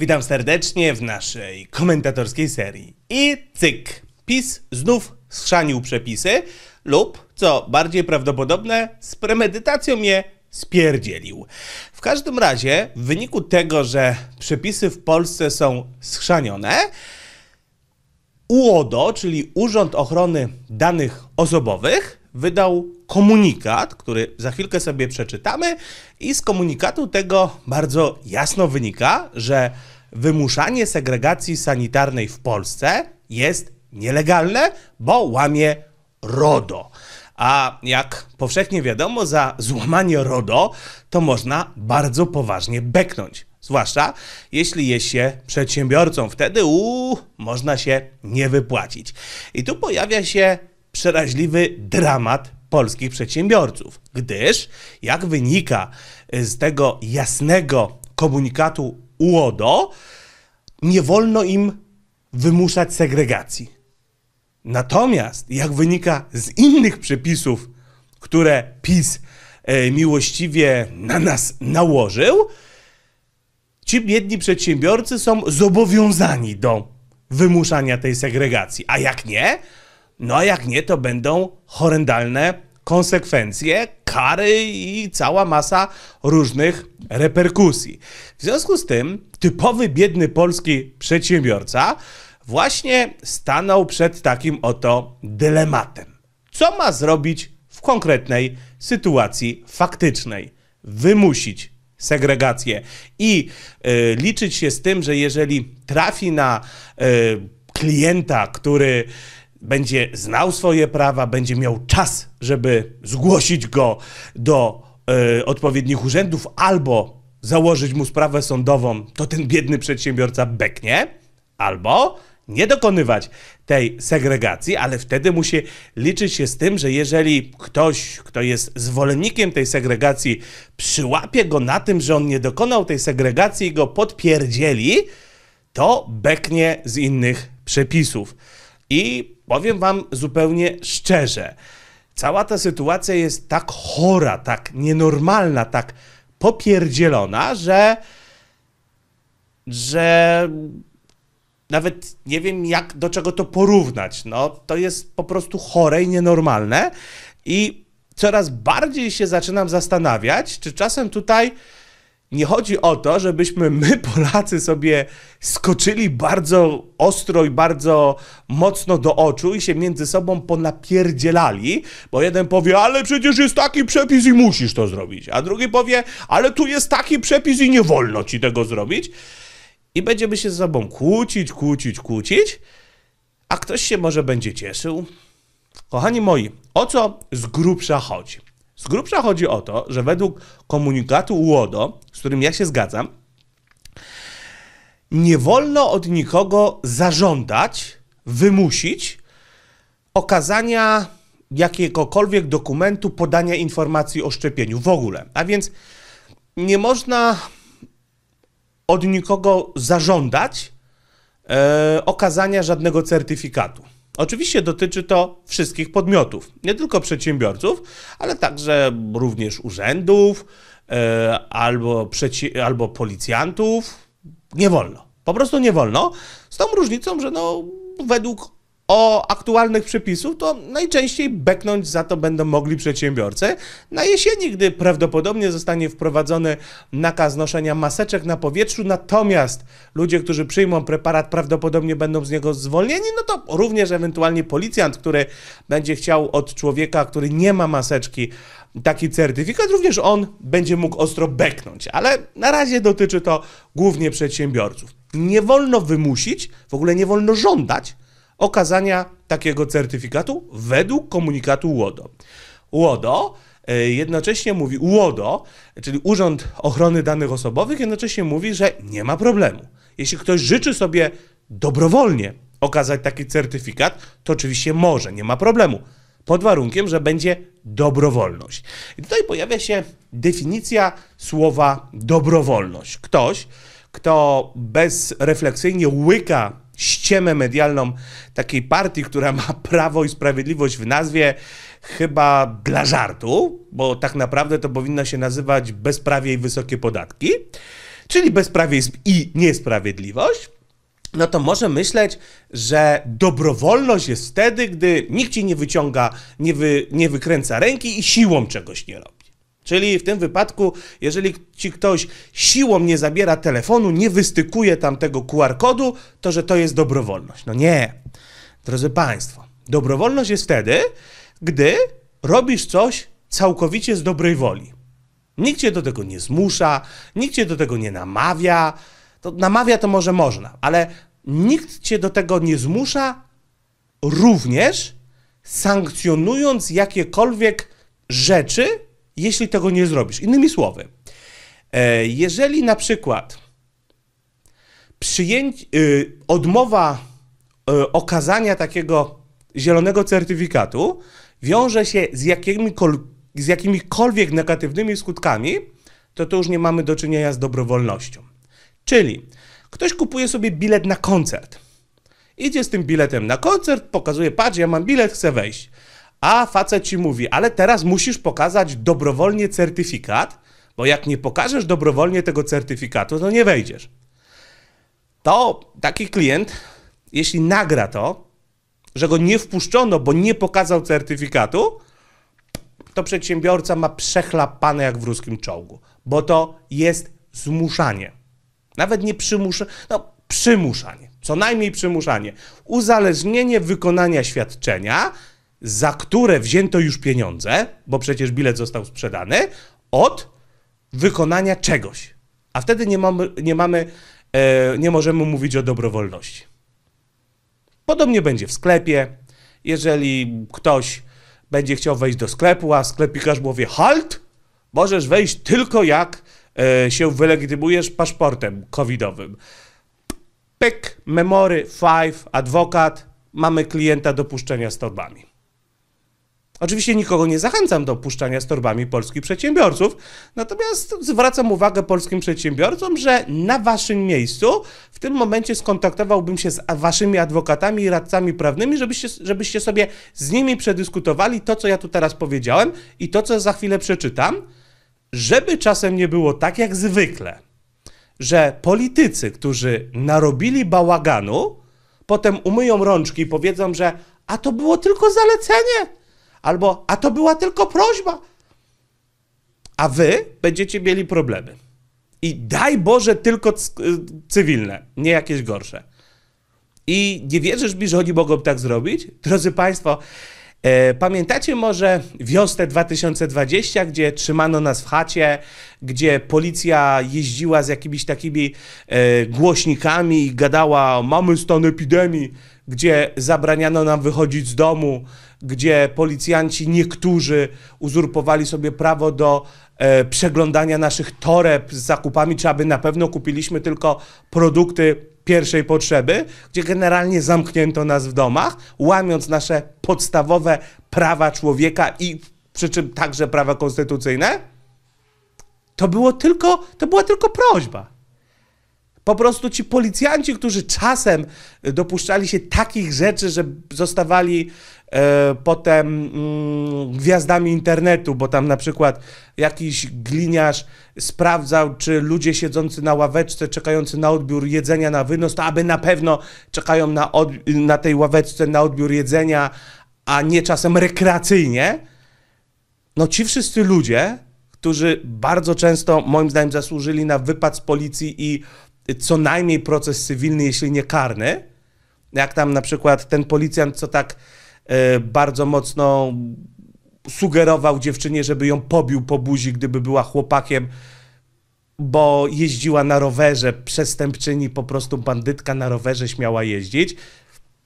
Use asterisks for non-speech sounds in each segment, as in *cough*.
Witam serdecznie w naszej komentatorskiej serii. I cyk! PiS znów schrzanił przepisy lub, co bardziej prawdopodobne, z premedytacją je spierdzielił. W każdym razie, w wyniku tego, że przepisy w Polsce są schrzanione, UODO, czyli Urząd Ochrony Danych Osobowych, wydał komunikat, który za chwilkę sobie przeczytamy, i z komunikatu tego bardzo jasno wynika, że wymuszanie segregacji sanitarnej w Polsce jest nielegalne, bo łamie RODO. A jak powszechnie wiadomo, za złamanie RODO to można bardzo poważnie beknąć. Zwłaszcza jeśli jest się przedsiębiorcą, wtedy uuu, można się nie wypłacić. I tu pojawia się przeraźliwy dramat polskich przedsiębiorców, gdyż, jak wynika z tego jasnego komunikatu UODO, nie wolno im wymuszać segregacji. Natomiast, jak wynika z innych przepisów, które PiS e, miłościwie na nas nałożył, ci biedni przedsiębiorcy są zobowiązani do wymuszania tej segregacji. A jak nie, no a jak nie, to będą horrendalne konsekwencje, kary i cała masa różnych reperkusji. W związku z tym typowy biedny polski przedsiębiorca właśnie stanął przed takim oto dylematem. Co ma zrobić w konkretnej sytuacji faktycznej? Wymusić segregację i y, liczyć się z tym, że jeżeli trafi na y, klienta, który będzie znał swoje prawa, będzie miał czas, żeby zgłosić go do y, odpowiednich urzędów albo założyć mu sprawę sądową, to ten biedny przedsiębiorca beknie, albo nie dokonywać tej segregacji, ale wtedy musi liczyć się z tym, że jeżeli ktoś, kto jest zwolennikiem tej segregacji, przyłapie go na tym, że on nie dokonał tej segregacji i go podpierdzieli, to beknie z innych przepisów. I powiem Wam zupełnie szczerze, cała ta sytuacja jest tak chora, tak nienormalna, tak popierdzielona, że. że. Nawet nie wiem, jak do czego to porównać. No, to jest po prostu chore i nienormalne. I coraz bardziej się zaczynam zastanawiać, czy czasem tutaj nie chodzi o to, żebyśmy my, *laughs* Polacy, sobie skoczyli bardzo ostro i bardzo mocno do oczu i się między sobą ponapierdzielali, bo jeden powie, ale przecież jest taki przepis i musisz to zrobić, a drugi powie, ale tu jest taki przepis i nie wolno ci tego zrobić. I będziemy się ze sobą kłócić, kłócić, kłócić, a ktoś się może będzie cieszył. Kochani moi, o co z grubsza chodzi? Z grubsza chodzi o to, że według komunikatu UODO, z którym ja się zgadzam, nie wolno od nikogo zażądać, wymusić okazania jakiegokolwiek dokumentu, podania informacji o szczepieniu w ogóle. A więc nie można od nikogo zażądać e, okazania żadnego certyfikatu. Oczywiście dotyczy to wszystkich podmiotów, nie tylko przedsiębiorców, ale także również urzędów e, albo, albo policjantów. Nie wolno. Po prostu nie wolno. Z tą różnicą, że no, według o aktualnych przepisów, to najczęściej beknąć za to będą mogli przedsiębiorcy. Na jesieni, gdy prawdopodobnie zostanie wprowadzony nakaz noszenia maseczek na powietrzu, natomiast ludzie, którzy przyjmą preparat, prawdopodobnie będą z niego zwolnieni, no to również ewentualnie policjant, który będzie chciał od człowieka, który nie ma maseczki, taki certyfikat, również on będzie mógł ostro beknąć, ale na razie dotyczy to głównie przedsiębiorców. Nie wolno wymusić, w ogóle nie wolno żądać, okazania takiego certyfikatu według komunikatu ŁODO. ŁODO e, jednocześnie mówi, ŁODO, czyli Urząd Ochrony Danych Osobowych, jednocześnie mówi, że nie ma problemu. Jeśli ktoś życzy sobie dobrowolnie okazać taki certyfikat, to oczywiście może, nie ma problemu. Pod warunkiem, że będzie dobrowolność. I tutaj pojawia się definicja słowa dobrowolność. Ktoś, kto bezrefleksyjnie łyka ściemę medialną takiej partii, która ma *laughs* prawo i sprawiedliwość w nazwie, chyba dla żartu, bo tak naprawdę to powinna się nazywać bezprawie i wysokie podatki, czyli bezprawie i niesprawiedliwość. No to może myśleć, że dobrowolność jest wtedy, gdy nikt ci nie wyciąga, nie, wy, nie wykręca ręki i siłą czegoś nie robi. Czyli w tym wypadku, jeżeli ci ktoś siłą nie zabiera telefonu, nie wystykuje tam tego QR-kodu, to że to jest dobrowolność. No nie. Drodzy Państwo, dobrowolność jest wtedy, gdy robisz coś całkowicie z dobrej woli. Nikt cię do tego nie zmusza, nikt cię do tego nie namawia. To namawia to może można, ale nikt cię do tego nie zmusza, również sankcjonując jakiekolwiek rzeczy, jeśli tego nie zrobisz. Innymi słowy, e, jeżeli na przykład przyjęć, y, odmowa e, okazania takiego zielonego certyfikatu wiąże się z, jakimikol, z jakimikolwiek negatywnymi skutkami, to to już nie mamy do czynienia z dobrowolnością. Czyli ktoś kupuje sobie bilet na koncert. Idzie z tym biletem na koncert, pokazuje, patrz, ja mam bilet, chcę wejść a facet ci mówi, ale teraz musisz pokazać dobrowolnie certyfikat, bo jak nie pokażesz dobrowolnie tego certyfikatu, to nie wejdziesz. To taki klient, jeśli nagra to, że go nie wpuszczono, bo nie pokazał certyfikatu, to przedsiębiorca ma przechlapane jak w ruskim czołgu, bo to jest zmuszanie. Nawet nie przymuszanie, no przymuszanie, co najmniej przymuszanie. Uzależnienie wykonania świadczenia za które wzięto już pieniądze, bo przecież bilet został sprzedany, od wykonania czegoś. A wtedy nie mamy, nie, mamy, e, nie możemy mówić o dobrowolności. Podobnie będzie w sklepie. Jeżeli ktoś będzie chciał wejść do sklepu, a sklepikarz mówi halt, możesz wejść tylko jak e, się wylegitymujesz paszportem covidowym. Pyk, memory, five, adwokat, mamy klienta do puszczenia z torbami. Oczywiście nikogo nie zachęcam do opuszczania z torbami polskich przedsiębiorców, natomiast zwracam uwagę polskim przedsiębiorcom, że na waszym miejscu w tym momencie skontaktowałbym się z waszymi adwokatami i radcami prawnymi, żebyście, żebyście sobie z nimi przedyskutowali to, co ja tu teraz powiedziałem i to, co za chwilę przeczytam, żeby czasem nie było tak jak zwykle, że politycy, którzy narobili bałaganu, potem umyją rączki i powiedzą, że a to było tylko zalecenie albo a to była tylko prośba. A wy będziecie mieli problemy. I daj Boże tylko y, cywilne, nie jakieś gorsze. I nie wierzysz mi, że oni mogą tak zrobić? Drodzy Państwo, e, pamiętacie może wiosnę 2020, gdzie trzymano nas w chacie, gdzie policja jeździła z jakimiś takimi e, głośnikami i gadała mamy stan epidemii gdzie zabraniano nam wychodzić z domu, gdzie policjanci niektórzy uzurpowali sobie prawo do e, przeglądania naszych toreb z zakupami, czy aby na pewno kupiliśmy tylko produkty pierwszej potrzeby, gdzie generalnie zamknięto nas w domach, łamiąc nasze podstawowe prawa człowieka i przy czym także prawa konstytucyjne, to, było tylko, to była tylko prośba. Po prostu ci policjanci, którzy czasem dopuszczali się takich rzeczy, że zostawali e, potem mm, gwiazdami internetu, bo tam na przykład jakiś gliniarz sprawdzał, czy ludzie siedzący na ławeczce, czekający na odbiór jedzenia na wynos, to aby na pewno czekają na, na tej ławeczce na odbiór jedzenia, a nie czasem rekreacyjnie. No ci wszyscy ludzie, którzy bardzo często, moim zdaniem, zasłużyli na wypad z policji i co najmniej proces cywilny, jeśli nie karny. Jak tam na przykład ten policjant, co tak e, bardzo mocno sugerował dziewczynie, żeby ją pobił po buzi, gdyby była chłopakiem, bo jeździła na rowerze, przestępczyni, po prostu bandytka na rowerze śmiała jeździć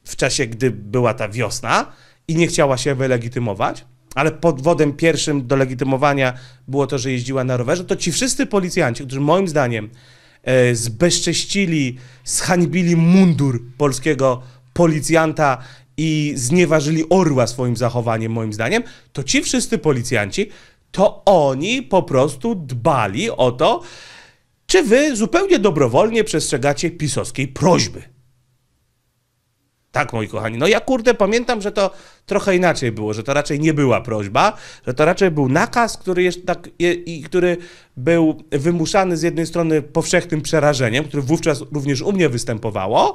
w czasie, gdy była ta wiosna i nie chciała się wylegitymować, ale podwodem pierwszym do legitymowania było to, że jeździła na rowerze, to ci wszyscy policjanci, którzy moim zdaniem E, zbezcześcili, zhańbili mundur polskiego policjanta i znieważyli orła swoim zachowaniem, moim zdaniem, to ci wszyscy policjanci, to oni po prostu dbali o to, czy wy zupełnie dobrowolnie przestrzegacie pisowskiej prośby. Tak, moi kochani. No ja kurde pamiętam, że to trochę inaczej było, że to raczej nie była prośba, że to raczej był nakaz, który, jest tak, i, który był wymuszany z jednej strony powszechnym przerażeniem, które wówczas również u mnie występowało,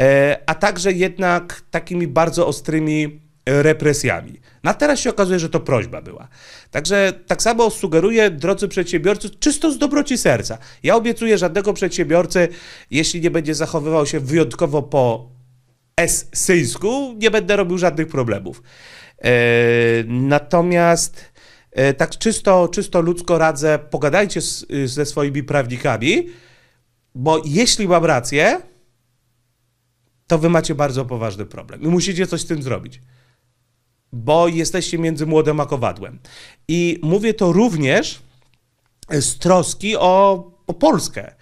e, a także jednak takimi bardzo ostrymi represjami. Na no teraz się okazuje, że to prośba była. Także tak samo sugeruję, drodzy przedsiębiorcy, czysto z dobroci serca. Ja obiecuję żadnego przedsiębiorcy, jeśli nie będzie zachowywał się wyjątkowo po esyjsku, nie będę robił żadnych problemów. E, natomiast e, tak czysto, czysto ludzko radzę, pogadajcie z, ze swoimi prawnikami, bo jeśli mam rację, to wy macie bardzo poważny problem i musicie coś z tym zrobić. Bo jesteście między młodym a kowadłem. I mówię to również z troski o, o Polskę.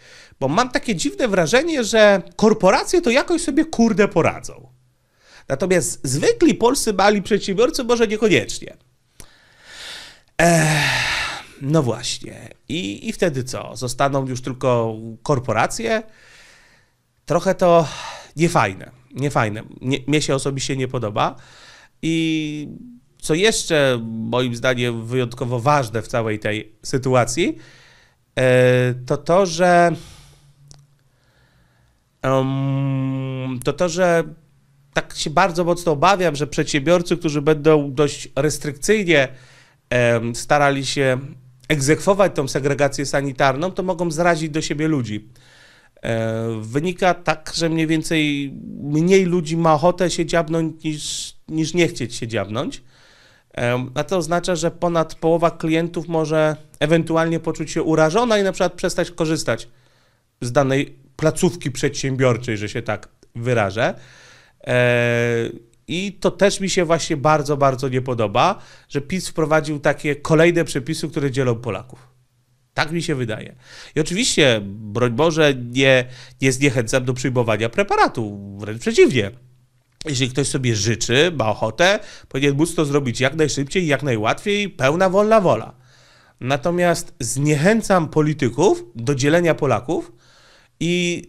Bo mam takie dziwne wrażenie, że korporacje to jakoś sobie kurde poradzą. Natomiast zwykli polscy mali przedsiębiorcy może niekoniecznie. no właśnie. I, I wtedy co? Zostaną już tylko korporacje? Trochę to niefajne. Niefajne. Nie, mnie się osobiście nie podoba. I co jeszcze moim zdaniem wyjątkowo ważne w całej tej sytuacji, e, to to, że to to, że tak się bardzo mocno obawiam, że przedsiębiorcy, którzy będą dość restrykcyjnie starali się egzekwować tą segregację sanitarną, to mogą zrazić do siebie ludzi. E, wynika tak, że mniej więcej mniej ludzi ma ochotę się dziabnąć niż, niż nie chcieć się dziabnąć. A to oznacza, że ponad połowa klientów może ewentualnie poczuć się urażona i na przykład przestać korzystać z danej placówki przedsiębiorczej, że się tak wyrażę. E, I to też mi się właśnie bardzo, bardzo nie podoba, że PiS wprowadził takie kolejne przepisy, które dzielą Polaków. Tak mi się wydaje. I oczywiście, broń Boże, nie, nie zniechęcam do przyjmowania preparatu. Wręcz przeciwnie. Jeśli ktoś sobie życzy, ma ochotę, powinien móc to zrobić jak najszybciej, jak najłatwiej, pełna wolna wola. Natomiast zniechęcam polityków do dzielenia Polaków, i,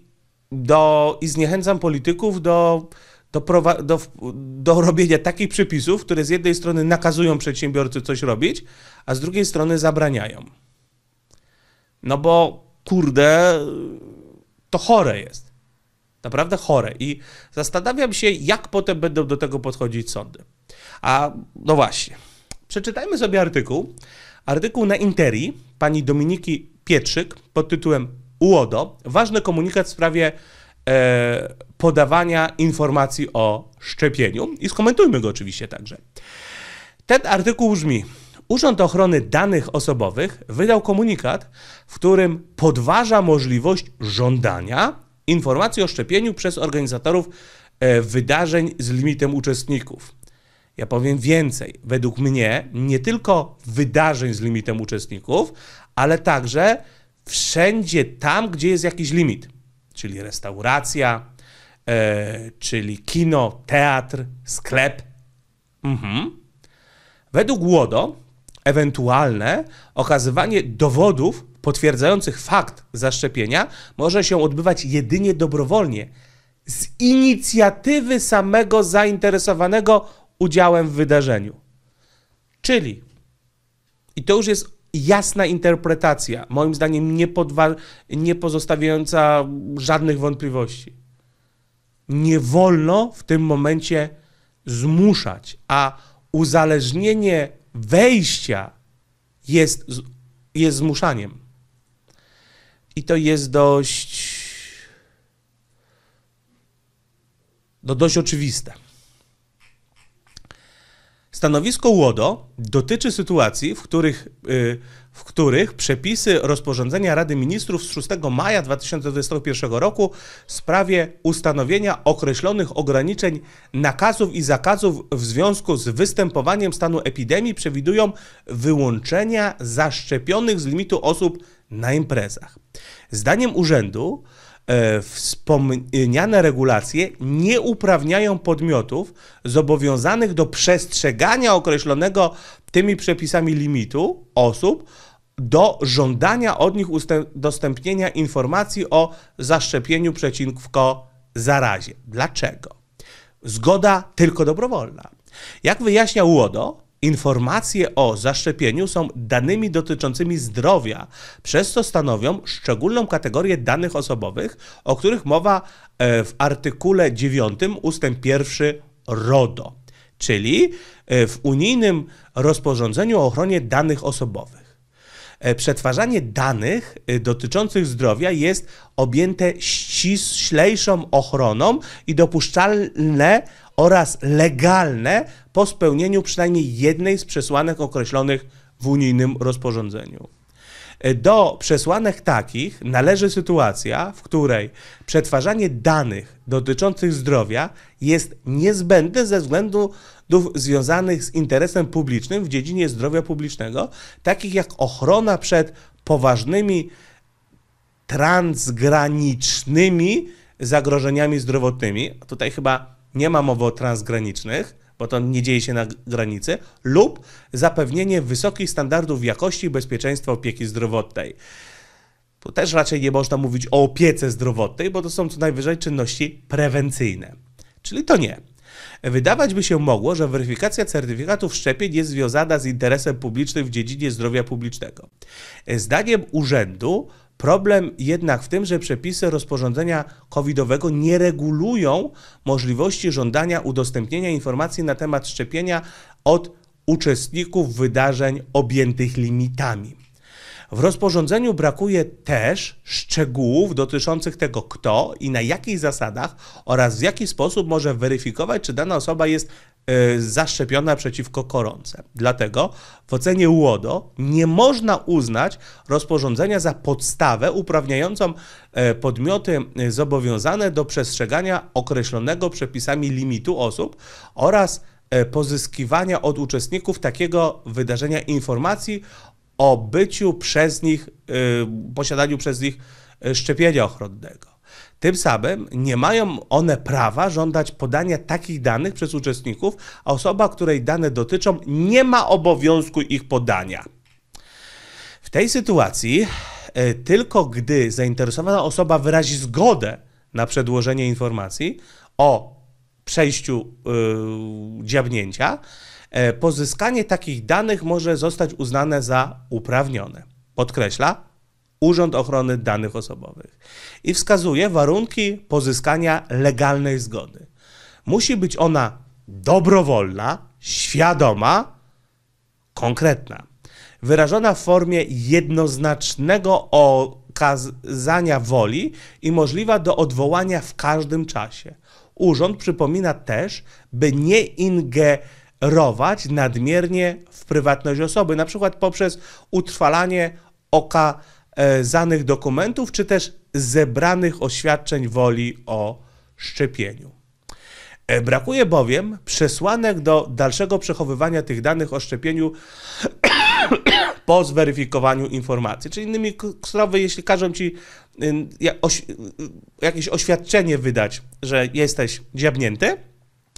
do, i zniechęcam polityków do, do, do, do robienia takich przepisów, które z jednej strony nakazują przedsiębiorcy coś robić, a z drugiej strony zabraniają. No bo kurde, to chore jest. Naprawdę chore. I zastanawiam się, jak potem będą do tego podchodzić sądy. A no właśnie. Przeczytajmy sobie artykuł. Artykuł na Interi pani Dominiki Pietrzyk pod tytułem UODO ważny komunikat w sprawie e, podawania informacji o szczepieniu i skomentujmy go oczywiście także. Ten artykuł brzmi: Urząd Ochrony Danych Osobowych wydał komunikat, w którym podważa możliwość żądania informacji o szczepieniu przez organizatorów e, wydarzeń z limitem uczestników. Ja powiem więcej. Według mnie nie tylko wydarzeń z limitem uczestników, ale także wszędzie tam, gdzie jest jakiś limit, czyli restauracja, e, czyli kino, teatr, sklep. Mhm. Według Łodo ewentualne okazywanie dowodów potwierdzających fakt zaszczepienia może się odbywać jedynie dobrowolnie, z inicjatywy samego zainteresowanego udziałem w wydarzeniu. Czyli, i to już jest jasna interpretacja, moim zdaniem nie, podwa- nie pozostawiająca żadnych wątpliwości. Nie wolno w tym momencie zmuszać, a uzależnienie wejścia jest, jest zmuszaniem. I to jest dość. No dość oczywiste. Stanowisko Łodo dotyczy sytuacji, w których, y, w których przepisy rozporządzenia Rady Ministrów z 6 maja 2021 roku w sprawie ustanowienia określonych ograniczeń nakazów i zakazów w związku z występowaniem stanu epidemii przewidują wyłączenia zaszczepionych z limitu osób na imprezach. Zdaniem urzędu E, wspomniane regulacje nie uprawniają podmiotów zobowiązanych do przestrzegania określonego tymi przepisami limitu osób do żądania od nich udostępnienia informacji o zaszczepieniu przeciwko zarazie. Dlaczego? Zgoda tylko dobrowolna. Jak wyjaśniał Łodo, Informacje o zaszczepieniu są danymi dotyczącymi zdrowia, przez co stanowią szczególną kategorię danych osobowych, o których mowa e, w artykule 9 ustęp 1 RODO, czyli e, w unijnym rozporządzeniu o ochronie danych osobowych e, przetwarzanie danych dotyczących zdrowia jest objęte ściślejszą ochroną i dopuszczalne oraz legalne po spełnieniu przynajmniej jednej z przesłanek określonych w unijnym rozporządzeniu. Do przesłanek takich należy sytuacja, w której przetwarzanie danych dotyczących zdrowia jest niezbędne ze względu związanych z interesem publicznym w dziedzinie zdrowia publicznego, takich jak ochrona przed poważnymi transgranicznymi zagrożeniami zdrowotnymi. Tutaj chyba nie ma mowy o transgranicznych, bo to nie dzieje się na granicy, lub zapewnienie wysokich standardów jakości i bezpieczeństwa opieki zdrowotnej. Tu też raczej nie można mówić o opiece zdrowotnej, bo to są co najwyżej czynności prewencyjne. Czyli to nie. Wydawać by się mogło, że weryfikacja certyfikatów szczepień jest związana z interesem publicznym w dziedzinie zdrowia publicznego. Zdaniem urzędu Problem jednak w tym, że przepisy rozporządzenia covidowego nie regulują możliwości żądania udostępnienia informacji na temat szczepienia od uczestników wydarzeń objętych limitami. W rozporządzeniu brakuje też szczegółów dotyczących tego, kto i na jakich zasadach oraz w jaki sposób może weryfikować, czy dana osoba jest e, zaszczepiona przeciwko koronce. Dlatego w ocenie UODO nie można uznać rozporządzenia za podstawę uprawniającą e, podmioty e, zobowiązane do przestrzegania określonego przepisami limitu osób oraz pozyskiwania od uczestników takiego wydarzenia informacji o byciu przez nich, y, posiadaniu przez nich y, szczepienia ochronnego. Tym samym nie mają one prawa żądać podania takich danych przez uczestników, a osoba, której dane dotyczą, nie ma obowiązku ich podania. W tej sytuacji, y, tylko gdy zainteresowana osoba wyrazi zgodę na przedłożenie informacji o przejściu yy, dziabnięcia, E, pozyskanie takich danych może zostać uznane za uprawnione. Podkreśla Urząd Ochrony Danych Osobowych i wskazuje warunki pozyskania legalnej zgody. Musi być ona dobrowolna, świadoma, konkretna, wyrażona w formie jednoznacznego okazania woli i możliwa do odwołania w każdym czasie. Urząd przypomina też, by nie ingerować rować nadmiernie w prywatność osoby, na przykład poprzez utrwalanie okazanych e, dokumentów, czy też zebranych oświadczeń woli o szczepieniu. E, brakuje bowiem przesłanek do dalszego przechowywania tych danych o szczepieniu *coughs* po zweryfikowaniu informacji. Czyli innymi słowy, jeśli każą ci y, y, jakieś oświadczenie wydać, że jesteś dziabnięty,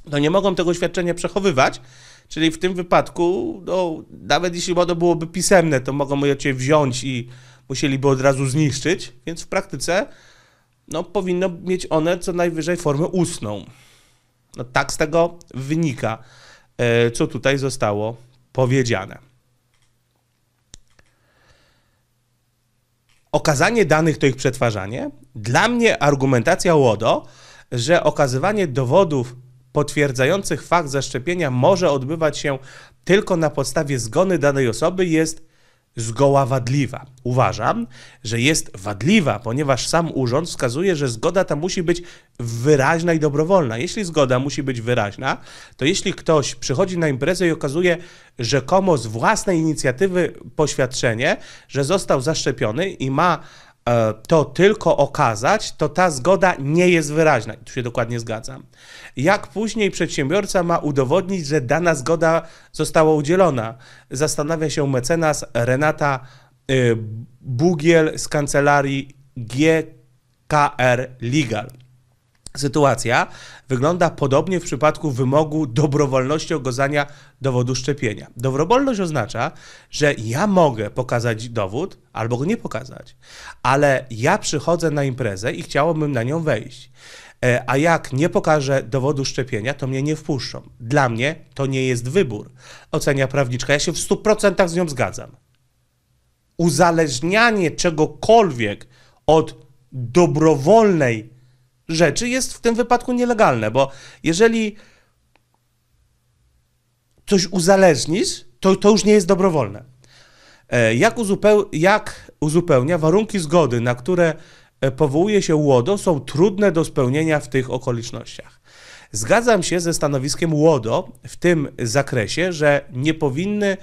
no nie mogą tego świadczenia przechowywać, czyli w tym wypadku, no, nawet jeśli ono byłoby pisemne, to mogą je cię wziąć i musieliby od razu zniszczyć, więc w praktyce no, powinno mieć one co najwyżej formę ustną. No, tak z tego wynika, e, co tutaj zostało powiedziane. Okazanie danych to ich przetwarzanie. Dla mnie argumentacja łodo, że okazywanie dowodów potwierdzających fakt zaszczepienia może odbywać się tylko na podstawie zgony danej osoby jest zgoła wadliwa. Uważam, że jest wadliwa, ponieważ sam urząd wskazuje, że zgoda ta musi być wyraźna i dobrowolna. Jeśli zgoda musi być wyraźna, to jeśli ktoś przychodzi na imprezę i okazuje rzekomo z własnej inicjatywy poświadczenie, że został zaszczepiony i ma E, to tylko okazać, to ta zgoda nie jest wyraźna. Tu się dokładnie zgadzam. Jak później przedsiębiorca ma udowodnić, że dana zgoda została udzielona? Zastanawia się mecenas Renata y, Bugiel z kancelarii GKR Legal. Sytuacja wygląda podobnie w przypadku wymogu dobrowolności okazania dowodu szczepienia. Dobrowolność oznacza, że ja mogę pokazać dowód albo go nie pokazać, ale ja przychodzę na imprezę i chciałbym na nią wejść. E, a jak nie pokażę dowodu szczepienia, to mnie nie wpuszczą. Dla mnie to nie jest wybór, ocenia prawniczka. Ja się w 100% z nią zgadzam. Uzależnianie czegokolwiek od dobrowolnej rzeczy jest w tym wypadku nielegalne, bo jeżeli coś uzależnisz, to, to już nie jest dobrowolne. E, jak, uzupeł, jak uzupełnia warunki zgody, na które e, powołuje się łodo, są trudne do spełnienia w tych okolicznościach. Zgadzam się ze stanowiskiem łodo w tym zakresie, że nie powinny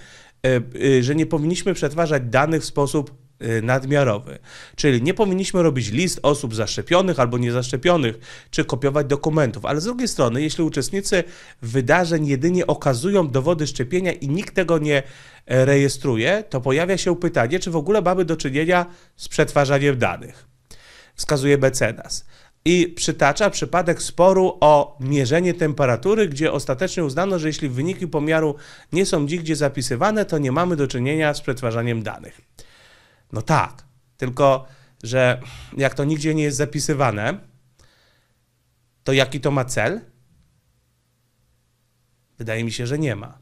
e, że nie powinniśmy przetwarzać danych w sposób Y, nadmiarowy. Czyli nie powinniśmy robić list osób zaszczepionych albo niezaszczepionych, czy kopiować dokumentów, ale z drugiej strony, jeśli uczestnicy wydarzeń jedynie okazują dowody szczepienia i nikt tego nie e, rejestruje, to pojawia się pytanie, czy w ogóle mamy do czynienia z przetwarzaniem danych. Wskazuje mecenas i przytacza przypadek sporu o mierzenie temperatury, gdzie ostatecznie uznano, że jeśli wyniki pomiaru nie są nigdzie zapisywane, to nie mamy do czynienia z przetwarzaniem danych. No tak, tylko że jak to nigdzie nie jest zapisywane, to jaki to ma cel? Wydaje mi się, że nie ma.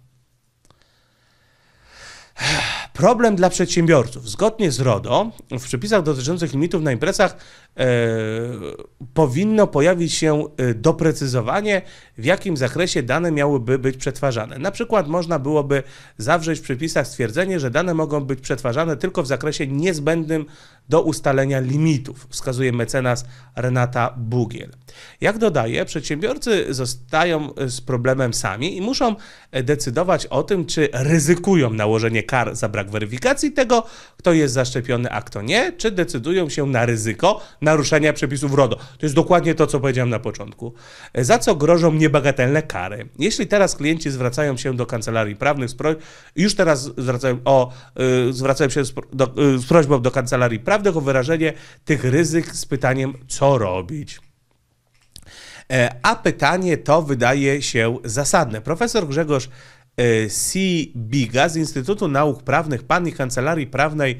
Problem dla przedsiębiorców. Zgodnie z RODO, w przepisach dotyczących limitów na imprezach e, powinno pojawić się e, doprecyzowanie, w jakim zakresie dane miałyby być przetwarzane. Na przykład można byłoby zawrzeć w przepisach stwierdzenie, że dane mogą być przetwarzane tylko w zakresie niezbędnym do ustalenia limitów, wskazuje mecenas Renata Bugiel. Jak dodaje, przedsiębiorcy zostają e, z problemem sami i muszą e, decydować o tym, czy ryzykują nałożenie kar za brak weryfikacji tego, kto jest zaszczepiony, a kto nie, czy decydują się na ryzyko naruszenia przepisów RODO. To jest dokładnie to, co powiedziałem na początku. E, za co grożą niebagatelne kary. Jeśli teraz klienci zwracają się do kancelarii prawnych, już teraz zwracają, o, zwracają się do, z prośbą do kancelarii prawnych, naprawdę o wyrażenie tych ryzyk z pytaniem, co robić. E, a pytanie to wydaje się zasadne. Profesor Grzegorz C. E, Biga z Instytutu Nauk Prawnych, pan i Kancelarii Prawnej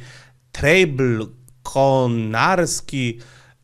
Treble Konarski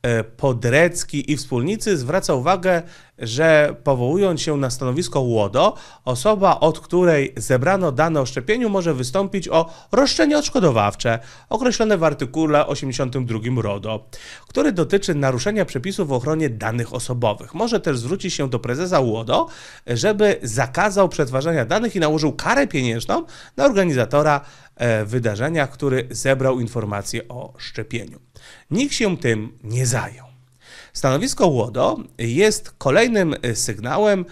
E, Podrecki i wspólnicy zwraca uwagę, że powołując się na stanowisko łodo, osoba, od której zebrano dane o szczepieniu, może wystąpić o roszczenie odszkodowawcze, określone w artykule 82 RODO, który dotyczy naruszenia przepisów o ochronie danych osobowych. Może też zwrócić się do prezesa łodo, żeby zakazał przetwarzania danych i nałożył karę pieniężną na organizatora e, wydarzenia, który zebrał informacje o szczepieniu. Nikt się tym nie zajął. Stanowisko Łodo jest kolejnym e, sygnałem e,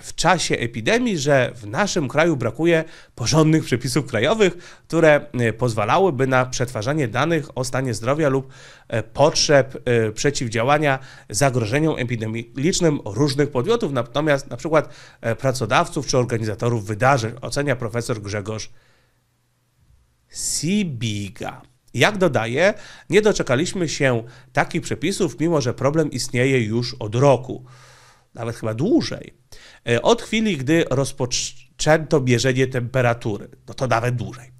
w czasie epidemii, że w naszym kraju brakuje porządnych przepisów krajowych, które e, pozwalałyby na przetwarzanie danych o stanie zdrowia lub potrzeb przeciwdziałania zagrożeniom epidemicznym różnych podmiotów, natomiast na przykład pracodawców czy organizatorów wydarzeń, ocenia profesor Grzegorz Sibiga. Jak dodaje, nie doczekaliśmy się takich przepisów, mimo że problem istnieje już od roku, nawet chyba dłużej. E, od chwili, gdy rozpoczęto mierzenie temperatury, no to nawet dłużej.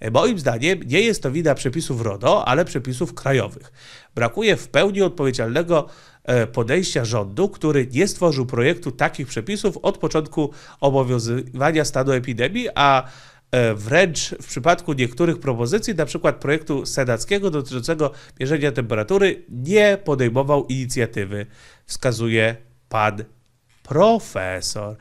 E, moim zdaniem nie jest to wina przepisów RODO, ale przepisów krajowych. Brakuje w pełni odpowiedzialnego e, podejścia rządu, który nie stworzył projektu takich przepisów od początku obowiązywania stanu epidemii, a E, wręcz w przypadku niektórych propozycji, na przykład projektu senackiego dotyczącego mierzenia temperatury, nie podejmował inicjatywy, wskazuje pan profesor.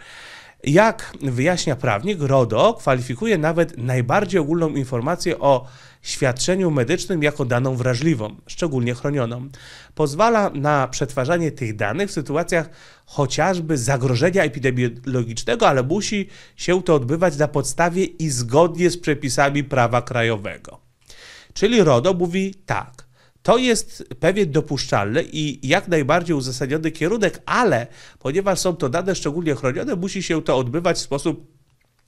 Jak wyjaśnia prawnik, RODO kwalifikuje nawet najbardziej ogólną informację o świadczeniu medycznym jako daną wrażliwą, szczególnie chronioną. Pozwala na przetwarzanie tych danych w sytuacjach chociażby zagrożenia epidemiologicznego, ale musi się to odbywać na podstawie i zgodnie z przepisami prawa krajowego. Czyli RODO mówi tak. To jest pewien dopuszczalny i jak najbardziej uzasadniony kierunek, ale ponieważ są to dane szczególnie chronione, musi się to odbywać w sposób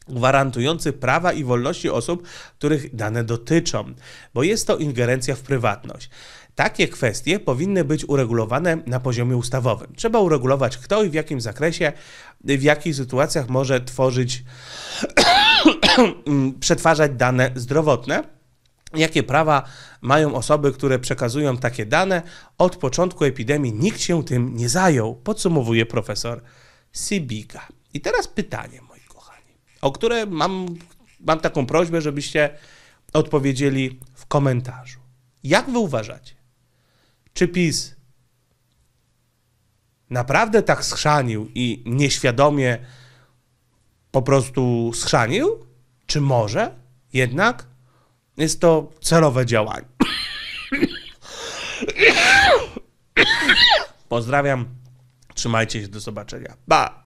gwarantujący prawa i wolności osób, których dane dotyczą, bo jest to ingerencja w prywatność. Takie kwestie powinny być uregulowane na poziomie ustawowym. Trzeba uregulować, kto i w jakim zakresie, w jakich sytuacjach może tworzyć, *coughs* przetwarzać dane zdrowotne. Jakie prawa mają osoby, które przekazują takie dane? Od początku epidemii nikt się tym nie zajął, podsumowuje profesor Sibiga. I teraz pytanie o które mam, mam taką prośbę, żebyście odpowiedzieli w komentarzu. Jak wy uważacie? Czy PiS naprawdę tak schrzanił i nieświadomie po prostu schrzanił? Czy może jednak jest to celowe działanie? Pozdrawiam. Trzymajcie się, do zobaczenia. ba.